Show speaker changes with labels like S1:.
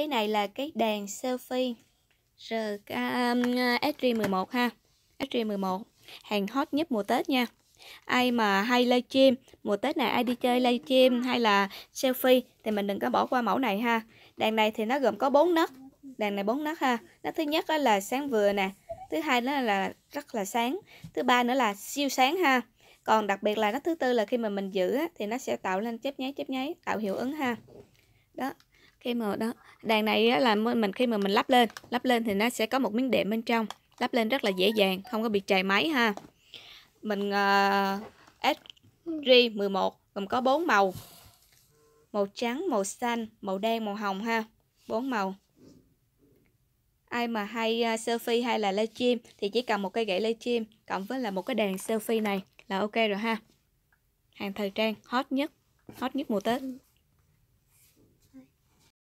S1: cái này là cái đèn selfie RK um, SG11 ha SG11 hàng hot nhất mùa Tết nha ai mà hay livestream mùa Tết này ai đi chơi livestream hay là selfie thì mình đừng có bỏ qua mẫu này ha đèn này thì nó gồm có 4 nấc đèn này 4 nấc ha nó thứ nhất đó là sáng vừa nè thứ hai nó là rất là sáng thứ ba nữa là siêu sáng ha còn đặc biệt là nó thứ tư là khi mà mình giữ á, thì nó sẽ tạo lên chớp nháy chớp nháy tạo hiệu ứng ha đó khi mà đó đàn này á, là mình khi mà mình lắp lên lắp lên thì nó sẽ có một miếng đệm bên trong lắp lên rất là dễ dàng không có bị trầy máy ha mình uh, SG 11 gồm có bốn màu màu trắng màu xanh màu đen màu hồng ha bốn màu ai mà hay uh, selfie hay là live stream thì chỉ cần một cây gậy live stream cộng với là một cái đèn selfie này là ok rồi ha hàng thời trang hot nhất hot nhất mùa tết